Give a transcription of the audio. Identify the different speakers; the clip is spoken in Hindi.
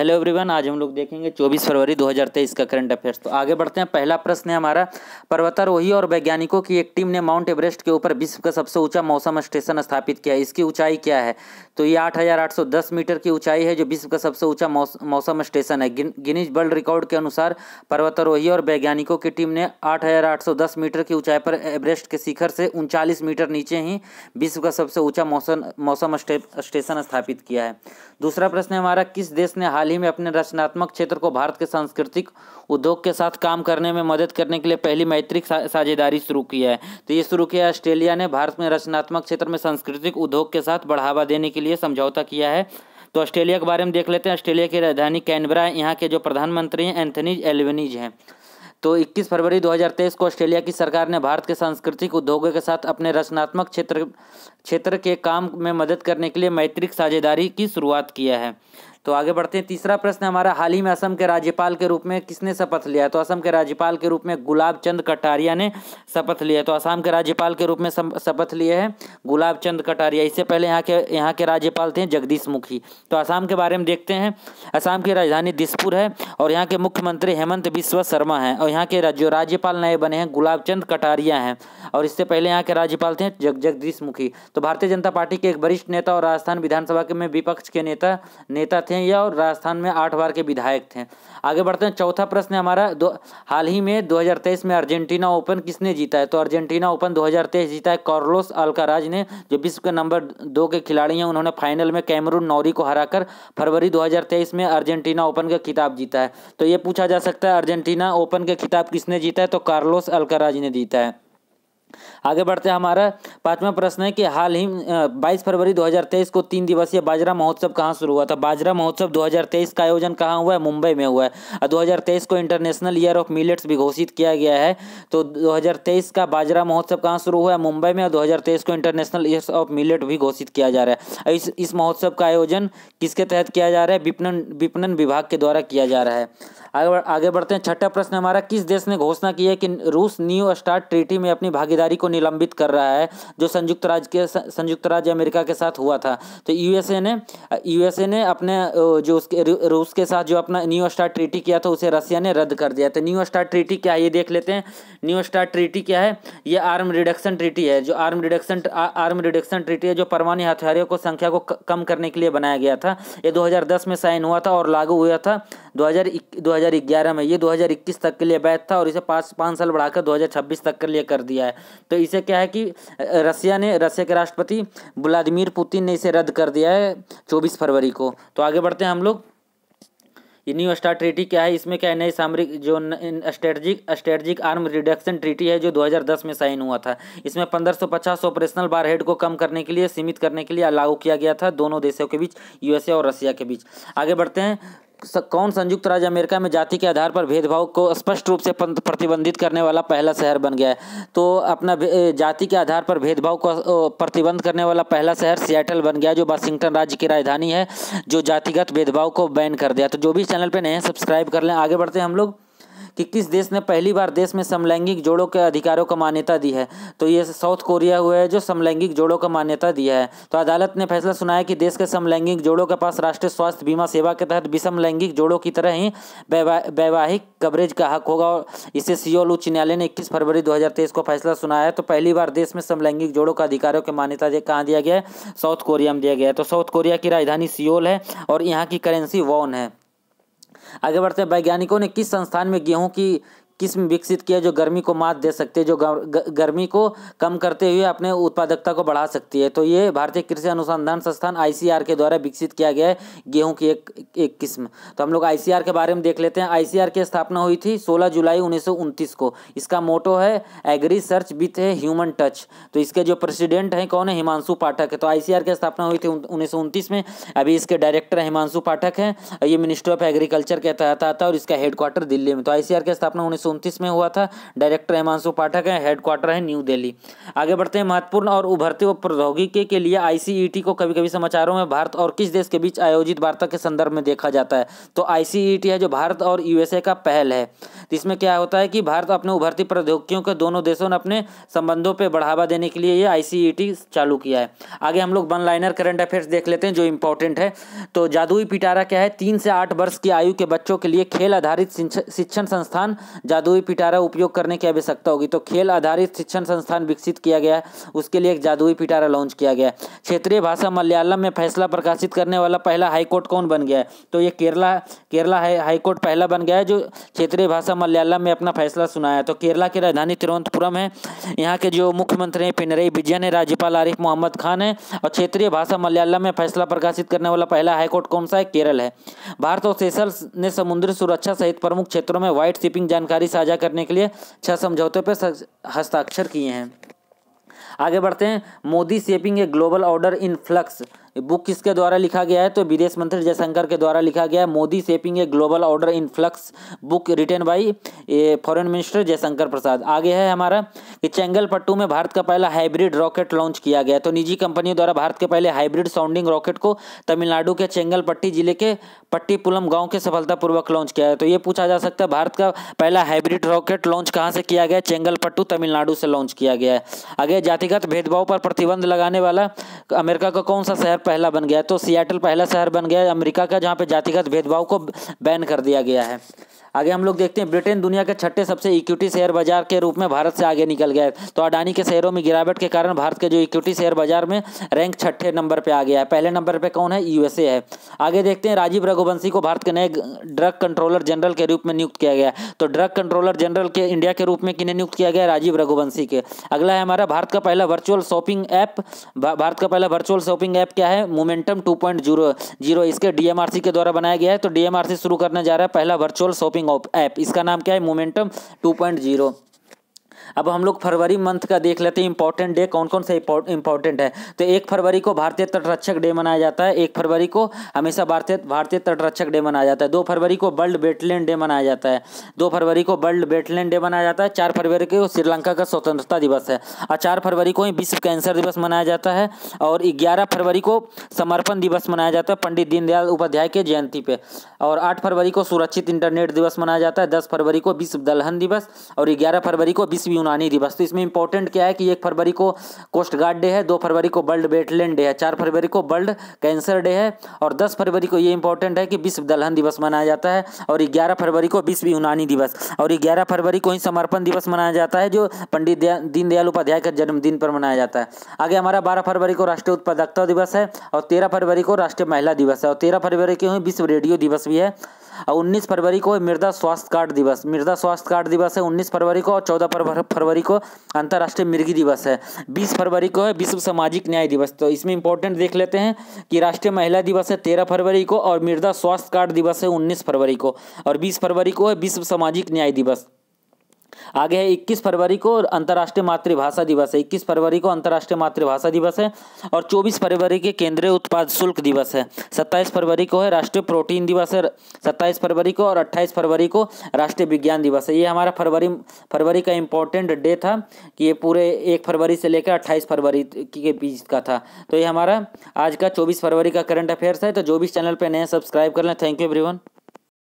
Speaker 1: हेलो एवरीवन आज हम लोग देखेंगे 24 फरवरी 2023 का करंट अफेयर्स तो आगे बढ़ते हैं पहला प्रश्न है हमारा पर्वतारोही और वैज्ञानिकों की एक टीम ने माउंट एवरेस्ट के ऊपर विश्व का सबसे ऊंचा मौसम स्टेशन स्थापित किया है इसकी ऊंचाई क्या है तो ये 8,810 मीटर की ऊंचाई है जो विश्व का सबसे ऊंचा मौसम स्टेशन है गिनीज वर्ल्ड रिकॉर्ड के अनुसार पर्वतारोही और वैज्ञानिकों की टीम ने आठ मीटर की ऊंचाई पर एवरेस्ट के शिखर से उनचालीस मीटर नीचे ही विश्व का सबसे ऊंचा मौसम मौसम स्टेशन स्थापित किया है दूसरा प्रश्न हमारा किस देश ने हाल हाल ही में अपने रचनात्मक क्षेत्र को भारत के सांस्कृतिक उद्योग के साथ काम करने में मदद करने के लिए पहली मैत्रिक साझेदारी शुरू की है तो ये शुरू किया ऑस्ट्रेलिया ने भारत में रचनात्मक क्षेत्र में सांस्कृतिक उद्योग के साथ बढ़ावा देने के लिए समझौता किया है तो ऑस्ट्रेलिया के बारे में देख लेते हैं ऑस्ट्रेलिया की राजधानी कैनबरा यहाँ के जो प्रधानमंत्री हैं एंथनी एल्वेनीज हैं तो 21 फरवरी 2023 को ऑस्ट्रेलिया की सरकार ने भारत के सांस्कृतिक उद्योगों के साथ अपने रचनात्मक क्षेत्र क्षेत्र के काम में मदद करने के लिए मैत्रिक साझेदारी की शुरुआत किया है तो आगे बढ़ते हैं तीसरा प्रश्न हमारा हाल ही में असम के राज्यपाल के रूप में किसने शपथ लिया है तो असम के राज्यपाल के रूप में गुलाब चंद कटारिया ने शपथ लिया तो असम के राज्यपाल के रूप में शपथ लिए हैं गुलाब चंद कटारिया इससे पहले यहाँ के यहाँ के राज्यपाल थे जगदीश मुखी तो आसाम के बारे में देखते हैं आसाम की राजधानी दिसपुर है और यहाँ के मुख्यमंत्री हेमंत बिस्व शर्मा हैं और यहाँ के जो राज्यपाल नए बने हैं गुलाब चंद कटारिया हैं और इससे पहले यहाँ के राज्यपाल थे जग जगदीश मुखी तो भारतीय जनता पार्टी के एक वरिष्ठ नेता और राजस्थान विधानसभा के में विपक्ष के नेता नेता थे या और राजस्थान में आठ बार के विधायक थे आगे बढ़ते हैं चौथा प्रश्न हमारा दो हाल ही में 2023 में अर्जेंटीना ओपन किसने जीता है तो अर्जेंटीना ओपन 2023 जीता है कार्लोस अल्काराज ने जो विश्व के नंबर दो के खिलाड़ी हैं उन्होंने फाइनल में कैमरून नौरी को हराकर फरवरी दो में अर्जेंटीना ओपन का खिताब जीता है तो ये पूछा जा सकता है अर्जेंटीना ओपन का खिताब किसने जीता है तो कार्लोस अल्काराज ने जीता है आगे बढ़ते हैं हमारा पांचवा प्रश्न है कि हाल ही 22 फरवरी 2023 को तीन दिवसीय बाजरा महोत्सव कहाँ शुरू हुआ था बाजरा महोत्सव 2023 का आयोजन कहाँ हुआ है मुंबई में हुआ है और 2023 को इंटरनेशनल ईयर ऑफ मिलेट्स भी घोषित किया गया है तो 2023 का बाजरा महोत्सव कहाँ शुरू हुआ है मुंबई में और दो को इंटरनेशनल ईयर ऑफ मिलेट भी घोषित किया जा रहा है इस इस महोत्सव का आयोजन किसके तहत किया जा रहा है विपणन विपणन विभाग के द्वारा किया जा रहा है आगे आगे बढ़ते हैं छठा प्रश्न हमारा किस देश ने घोषणा की है कि रूस न्यू स्टार्ट ट्रीटी में अपनी भागीदारी साझेदारी को निलंबित कर रहा है जो संयुक्त राज्य के संयुक्त राज्य अमेरिका के साथ हुआ था तो यूएसए ने यूएसए ने अपने जो उसके रूस के साथ जो अपना न्यू स्टार ट्रीटी किया था उसे रसिया ने रद्द कर दिया तो न्यू स्टार ट्रीटी क्या है ये देख लेते हैं न्यू स्टार ट्रीटी क्या है ये आर्म रिडक्शन ट्रीटी है जो arm reduction arm reduction treaty है जो परमाणु हथियारों को संख्या को कम करने के लिए बनाया गया था ये दो में साइन हुआ था और लागू हुआ था दो हज़ार में ये दो तक के लिए वैध था और इसे पाँच पाँच साल बढ़ाकर दो तक के लिए कर दिया है तो इसे क्या है कि रसिया ने रसिया के राष्ट्रपति व्लादिमिर पुतिन ने इसे रद्द कर दिया है चौबीस फरवरी को तो आगे बढ़ते हैं हम लोग ये न्यू स्टार ट्रीटी क्या है इसमें क्या है नई सामरिक जो strategic strategic arm reduction treaty है जो 2010 में साइन हुआ था इसमें 1550 ऑपरेशनल बार हेड को कम करने के लिए सीमित करने के लिए लागू किया गया था दोनों देशों के बीच यूएसए और रसिया के बीच आगे बढ़ते हैं कौन संयुक्त राज्य अमेरिका में जाति के आधार पर भेदभाव को स्पष्ट रूप से प्रतिबंधित करने वाला पहला शहर बन गया है तो अपना जाति के आधार पर भेदभाव को प्रतिबंध करने वाला पहला शहर सियाटल बन गया जो वाशिंगटन राज्य की राजधानी है जो जातिगत भेदभाव को बैन कर दिया तो जो भी चैनल पर नए सब्सक्राइब कर लें आगे बढ़ते हैं हम लोग कि किस देश ने पहली बार देश में समलैंगिक जोड़ों के अधिकारों को मान्यता दी है तो ये साउथ कोरिया हुआ है जो समलैंगिक जोड़ों को मान्यता दिया है तो अदालत ने फैसला सुनाया कि देश के समलैंगिक जोड़ों के पास राष्ट्रीय स्वास्थ्य बीमा सेवा के तहत विषमलैंगिक जोड़ों की तरह ही वैवाहिक कवरेज का हक होगा और इसे सियोल उच्च न्यायालय ने इक्कीस फरवरी दो को फैसला सुनाया है तो पहली बार देश में समलैंगिक जोड़ों का अधिकारों की मान्यता कहाँ दिया गया है साउथ कोरिया में दिया गया है तो साउथ कोरिया की राजधानी सियोल है और यहाँ की करेंसी वॉन है आगे बढ़ते हैं वैज्ञानिकों ने किस संस्थान में गेहूं की किस्म विकसित किया जो गर्मी को मात दे सकती है जो गर्मी को कम करते हुए अपने उत्पादकता को बढ़ा सकती है तो ये भारतीय कृषि अनुसंधान संस्थान आई के द्वारा विकसित किया गया है गेहूँ की एक एक किस्म तो हम लोग आई के बारे में देख लेते हैं आई की स्थापना हुई थी सोलह जुलाई उन्नीस को इसका मोटो है एग्री सर्च विथ है ह्यूमन टच तो इसके जो प्रेसिडेंट हैं कौन है हिमांशु पाठक है तो आई की स्थापना हुई थी उन्नीस में अभी इसके डायरेक्टर हिमांशु पाठक हैं ये मिनिस्ट्री ऑफ एग्रीकल्चर के तहत आता है और इसका हेडक्वार्टर दिल्ली में तो आई की स्थापना उन्नीस में हुआ था डायरेक्टर हिमांशु पाठक है हेडक्वार्टर है न्यू दिल्ली आगे बढ़ते हैं महत्वपूर्ण और उभरते हुए प्रौद्योगिकी के लिए आईसीईटी e को कभी कभी समाचारों में भारत और किस देश के बीच आयोजित वार्ता के संदर्भ में देखा जाता है तो आईसीईटी e है जो भारत और यूएसए का पहल है इसमें क्या होता है कि भारत अपने उभरती प्रौद्योगिकियों के दोनों देशों ने अपने संबंधों पर बढ़ावा देने के लिए ये आई e चालू किया है आगे हम लोग वन लाइनर करंट अफेयर्स देख लेते हैं जो इंपॉर्टेंट है तो जादुई पिटारा क्या है तीन से आठ वर्ष की आयु के बच्चों के लिए खेल आधारित शिक्षण संस्थान जादुई पिटारा उपयोग करने की आवश्यकता होगी तो खेल आधारित शिक्षण संस्थान विकसित किया गया है उसके लिए एक जादुई पिटारा लॉन्च किया गया है क्षेत्रीय भाषा मलयालम में फैसला प्रकाशित करने वाला पहला हाईकोर्ट कौन बन गया है तो ये केरला केरला हाईकोर्ट पहला बन गया है जो क्षेत्रीय भाषा मलयालम में अपना फैसला सुनाया तो केरला की राजधानी तिरुवनंतपुरम है यहाँ के जो मुख्यमंत्री हैं पिनरई विजयन है राज्यपाल आरिफ मोहम्मद खान है और क्षेत्रीय भाषा मलयालम में फैसला प्रकाशित करने वाला पहला हाईकोर्ट कौन सा है केरल है भारत और सेशल्स ने समुद्री सुरक्षा सहित प्रमुख क्षेत्रों में व्हाइट शिपिंग जानकारी साझा करने के लिए छह समझौतों पर हस्ताक्षर किए हैं आगे बढ़ते हैं Modi shaping a global order in flux book किसके द्वारा लिखा गया है तो विदेश मंत्री जयशंकर के द्वारा लिखा गया है Modi shaping a global order in flux book written by foreign minister Jaishankar Prasad आगे है हमारा कि चेंगलपट्टू में भारत का पहला हाइब्रिड रॉकेट लॉन्च किया गया तो निजी कंपनियों द्वारा भारत के पहले हाइब्रिड साउंडिंग रॉकेट को तमिलनाडु के चेंगलपट्टी जिले के पट्टीपुलम गांव के सफलतापूर्वक लॉन्च किया है तो ये पूछा जा सकता है भारत का पहला हाइब्रिड रॉकेट लॉन्च कहाँ से किया गया चेंगलपट्टू तमिलनाडु से लॉन्च किया गया है आगे जातिगत भेदभाव पर प्रतिबंध लगाने वाला अमेरिका का कौन सा शहर पहला बन गया तो सियाटल पहला शहर बन गया अमेरिका का जहाँ पे जातिगत भेदभाव को बैन कर दिया गया है आगे हम लोग देखते हैं ब्रिटेन दुनिया के छठे सबसे इक्विटी शेयर बाजार के रूप में भारत से आगे निकल गया है तो अडानी के शेयरों में गिरावट के कारण भारत के जो इक्विटी शेयर बाजार में रैंक छठे नंबर पर आ गया है पहले नंबर पर कौन है यूएसए है आगे देखते हैं राजीव रघुवंशी को भारत के नए ड्रग कंट्रोलर जनरल के रूप में नियुक्त किया गया तो ड्रग कंट्रोलर जनरल के इंडिया के रूप में किन्हें नियुक्त किया गया राजीव रघुवंशी के अगला है हमारा भारत का पहला वर्चुअल शॉपिंग ऐप भारत का पहला वर्चुअल शॉपिंग ऐप क्या है मोमेंटम टू जीरो इसके डीएमआरसी के द्वारा बनाया गया है तो डीएमआरसी शुरू करने जा रहा है पहला वर्चुअल शॉपिंग डेवलपिंग ऐप इसका नाम क्या है मोमेंटम टू पॉइंट जीरो अब हम लोग फरवरी मंथ का देख लेते हैं इंपॉर्टेंट डे कौन कौन सा इंपॉर्टेंट है तो एक फरवरी को भारतीय तटरक्षक डे मनाया जाता है एक फरवरी को हमेशा भारतीय भारतीय तटरक्षक डे मनाया जाता है दो फरवरी को वर्ल्ड बेटलैंड डे मनाया जाता है दो फरवरी को वर्ल्ड बेटलैंड डे मनाया जाता है चार फरवरी को श्रीलंका का स्वतंत्रता दिवस है और चार फरवरी को ही विश्व कैंसर दिवस मनाया जाता है और ग्यारह फरवरी को समर्पण दिवस मनाया जाता है पंडित दीनदयाल उपाध्याय के जयंती पे और आठ फरवरी को सुरक्षित इंटरनेट दिवस मनाया जाता है दस फरवरी को विश्व दलहन दिवस और ग्यारह फरवरी को विश्व यूनानी दिवस तो इसमें इंपॉर्टेंट क्या है कि एक फरवरी को कोस्ट गार्ड डे है दो फरवरी को वर्ल्ड बेटलैंड डे है चार फरवरी को वर्ल्ड कैंसर डे है और दस फरवरी को ये इंपॉर्टेंट है कि विश्व दलहन दिवस मनाया जाता है और ग्यारह फरवरी को विश्व यूनानी दिवस और ग्यारह फरवरी को ही समर्पण दिवस मनाया जाता है जो पंडित दीनदयाल उपाध्याय का जन्मदिन पर मनाया जाता है आगे हमारा बारह फरवरी को राष्ट्रीय उत्पादकता दिवस है और तेरह फरवरी को राष्ट्रीय महिला दिवस है और तेरह फरवरी को ही विश्व रेडियो दिवस भी है और 19 फरवरी को मृदा स्वास्थ्य कार्ड दिवस मृदा स्वास्थ्य कार्ड दिवस है 19 फरवरी को और चौदह फरवरी को अंतर्राष्ट्रीय मिर्गी दिवस है बीस फरवरी को है विश्व सामाजिक न्याय दिवस तो इसमें इंपॉर्टेंट देख लेते हैं कि राष्ट्रीय महिला दिवस है तेरह फरवरी को और मृदा स्वास्थ्य कार्ड दिवस है उन्नीस फरवरी को और बीस फरवरी को है विश्व सामाजिक न्याय दिवस आगे है इक्कीस फरवरी को अंतर्राष्ट्रीय मातृभाषा दिवस है इक्कीस फरवरी को अंतर्राष्ट्रीय मातृभाषा दिवस है और चौबीस फरवरी के केंद्रीय उत्पाद शुल्क दिवस है सत्ताईस फरवरी को है राष्ट्रीय प्रोटीन दिवस है सत्ताईस फरवरी को और अट्ठाईस फरवरी को राष्ट्रीय विज्ञान दिवस है ये हमारा फरवरी फरवरी का इंपॉर्टेंट डे था कि ये पूरे एक फरवरी से लेकर अट्ठाईस फरवरी के बीच का था तो ये हमारा आज का चौबीस फरवरी का करंट अफेयर्स है तो जो भी चैनल पर नए सब्सक्राइब कर लें थैंक यू एवरीवन